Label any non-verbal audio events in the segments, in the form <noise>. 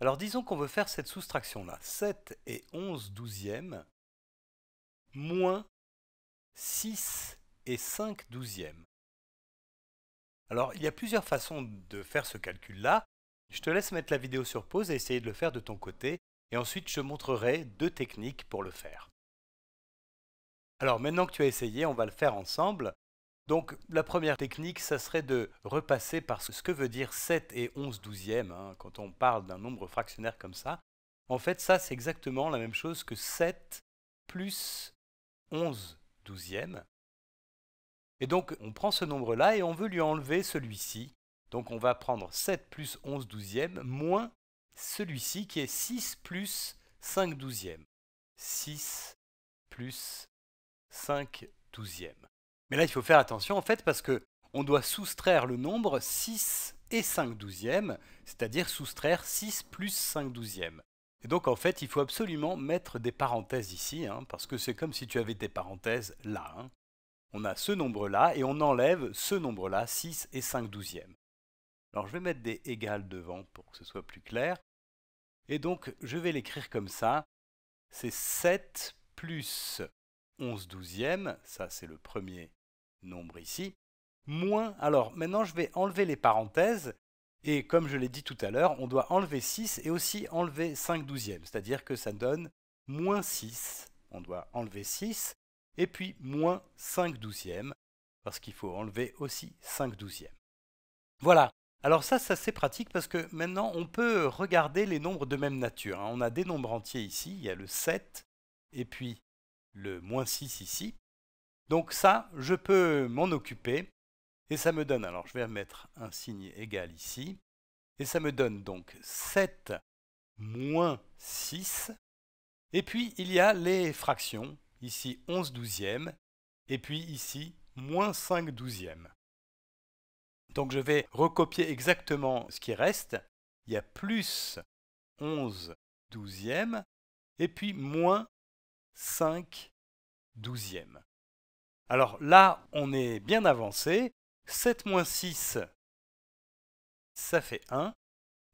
Alors disons qu'on veut faire cette soustraction-là. 7 et 11 douzièmes moins 6 et 5 douzièmes. Alors il y a plusieurs façons de faire ce calcul-là. Je te laisse mettre la vidéo sur pause et essayer de le faire de ton côté. Et ensuite je te montrerai deux techniques pour le faire. Alors maintenant que tu as essayé, on va le faire ensemble. Donc la première technique, ça serait de repasser par ce que veut dire 7 et 11 douzièmes hein, quand on parle d'un nombre fractionnaire comme ça. En fait, ça, c'est exactement la même chose que 7 plus 11 douzièmes. Et donc, on prend ce nombre-là et on veut lui enlever celui-ci. Donc, on va prendre 7 plus 11 douzièmes moins celui-ci qui est 6 plus 5 douzièmes. 6 plus 5 douzièmes. Mais là, il faut faire attention en fait parce qu'on doit soustraire le nombre 6 et 5 douzièmes, c'est-à-dire soustraire 6 plus 5 douzièmes. Et donc en fait, il faut absolument mettre des parenthèses ici, hein, parce que c'est comme si tu avais des parenthèses là. Hein. On a ce nombre-là et on enlève ce nombre-là, 6 et 5 douzièmes. Alors je vais mettre des égales devant pour que ce soit plus clair. Et donc je vais l'écrire comme ça. C'est 7 plus 11 douzièmes, ça c'est le premier nombre ici, moins, alors maintenant je vais enlever les parenthèses, et comme je l'ai dit tout à l'heure, on doit enlever 6 et aussi enlever 5 douzièmes, c'est-à-dire que ça donne moins 6, on doit enlever 6, et puis moins 5 douzièmes, parce qu'il faut enlever aussi 5 douzièmes. Voilà, alors ça, ça c'est pratique parce que maintenant on peut regarder les nombres de même nature. Hein. On a des nombres entiers ici, il y a le 7, et puis le moins 6 ici. Donc ça, je peux m'en occuper. Et ça me donne, alors je vais mettre un signe égal ici. Et ça me donne donc 7 moins 6. Et puis il y a les fractions, ici 11 douzièmes, et puis ici moins 5 douzièmes. Donc je vais recopier exactement ce qui reste. Il y a plus 11 douzièmes, et puis moins 5 douzièmes. Alors là, on est bien avancé. 7 moins 6, ça fait 1.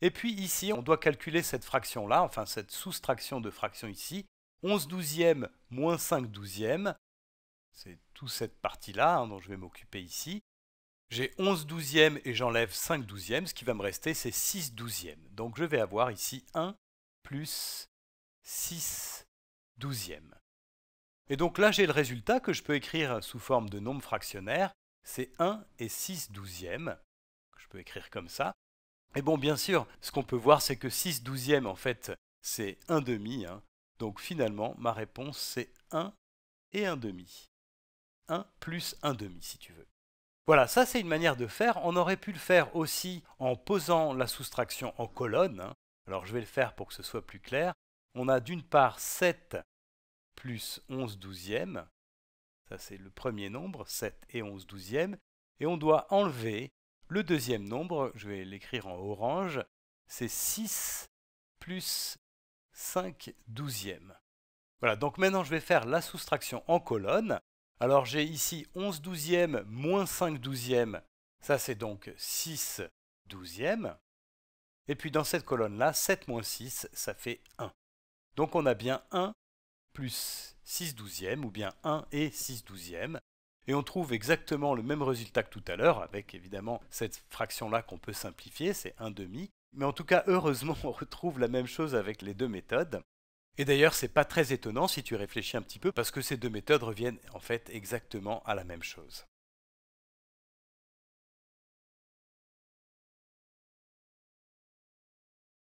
Et puis ici, on doit calculer cette fraction-là, enfin cette soustraction de fraction ici. 11 douzièmes moins 5 douzièmes. C'est toute cette partie-là hein, dont je vais m'occuper ici. J'ai 11 douzièmes et j'enlève 5 douzièmes. Ce qui va me rester, c'est 6 douzièmes. Donc je vais avoir ici 1 plus 6 12e. Et donc là, j'ai le résultat que je peux écrire sous forme de nombre fractionnaire. C'est 1 et 6 douzièmes. Je peux écrire comme ça. Et bon, bien sûr, ce qu'on peut voir, c'est que 6 douzièmes, en fait, c'est 1 demi. Hein. Donc finalement, ma réponse, c'est 1 et 1 demi. 1 plus 1 demi, si tu veux. Voilà, ça c'est une manière de faire. On aurait pu le faire aussi en posant la soustraction en colonne. Hein. Alors je vais le faire pour que ce soit plus clair. On a d'une part 7 plus 11 douzièmes, ça c'est le premier nombre, 7 et 11 douzièmes, et on doit enlever le deuxième nombre, je vais l'écrire en orange, c'est 6 plus 5 douzièmes. Voilà, donc maintenant je vais faire la soustraction en colonne. Alors j'ai ici 11 douzièmes moins 5 douzièmes, ça c'est donc 6 douzièmes. Et puis dans cette colonne-là, 7 moins 6, ça fait 1. Donc on a bien 1 plus 6 douzièmes, ou bien 1 et 6 douzièmes. Et on trouve exactement le même résultat que tout à l'heure, avec évidemment cette fraction-là qu'on peut simplifier, c'est 1 demi. Mais en tout cas, heureusement, <laughs> on retrouve la même chose avec les deux méthodes. Et d'ailleurs, c'est pas très étonnant si tu réfléchis un petit peu, parce que ces deux méthodes reviennent en fait exactement à la même chose.